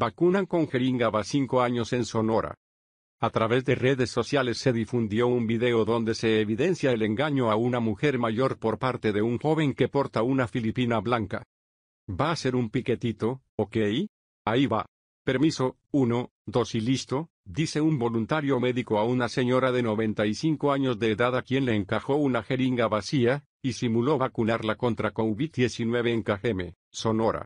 Vacunan con jeringa va cinco años en Sonora. A través de redes sociales se difundió un video donde se evidencia el engaño a una mujer mayor por parte de un joven que porta una filipina blanca. Va a ser un piquetito, ¿ok? Ahí va. Permiso, uno, dos y listo, dice un voluntario médico a una señora de 95 años de edad a quien le encajó una jeringa vacía, y simuló vacunarla contra COVID-19 en Cajeme, Sonora.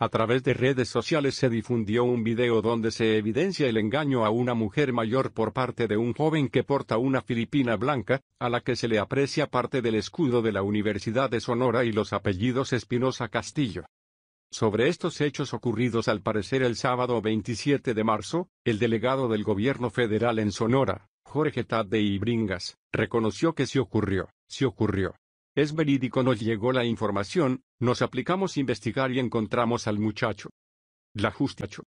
A través de redes sociales se difundió un video donde se evidencia el engaño a una mujer mayor por parte de un joven que porta una filipina blanca, a la que se le aprecia parte del escudo de la Universidad de Sonora y los apellidos Espinosa Castillo. Sobre estos hechos ocurridos al parecer el sábado 27 de marzo, el delegado del gobierno federal en Sonora, Jorge Tad de Ibringas, reconoció que se ocurrió, se ocurrió. Es verídico, nos llegó la información, nos aplicamos a investigar y encontramos al muchacho. La justicia.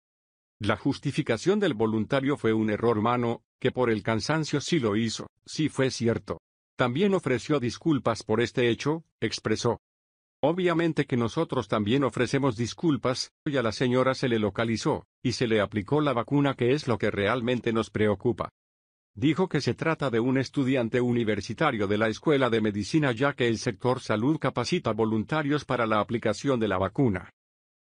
La justificación del voluntario fue un error humano, que por el cansancio sí lo hizo, sí fue cierto. También ofreció disculpas por este hecho, expresó. Obviamente que nosotros también ofrecemos disculpas, y a la señora se le localizó, y se le aplicó la vacuna que es lo que realmente nos preocupa dijo que se trata de un estudiante universitario de la Escuela de Medicina ya que el sector salud capacita voluntarios para la aplicación de la vacuna.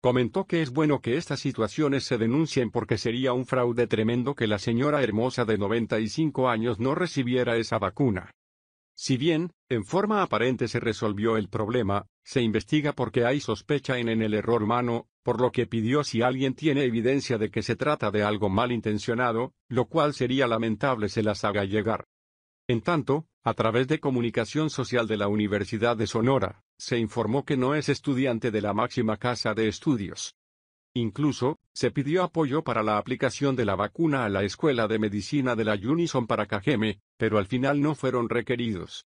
Comentó que es bueno que estas situaciones se denuncien porque sería un fraude tremendo que la señora hermosa de 95 años no recibiera esa vacuna. Si bien, en forma aparente se resolvió el problema, se investiga porque hay sospecha en, el error humano, por lo que pidió si alguien tiene evidencia de que se trata de algo malintencionado, lo cual sería lamentable se las haga llegar. En tanto, a través de comunicación social de la Universidad de Sonora, se informó que no es estudiante de la máxima casa de estudios. Incluso, se pidió apoyo para la aplicación de la vacuna a la Escuela de Medicina de la Unison para Cajeme, pero al final no fueron requeridos.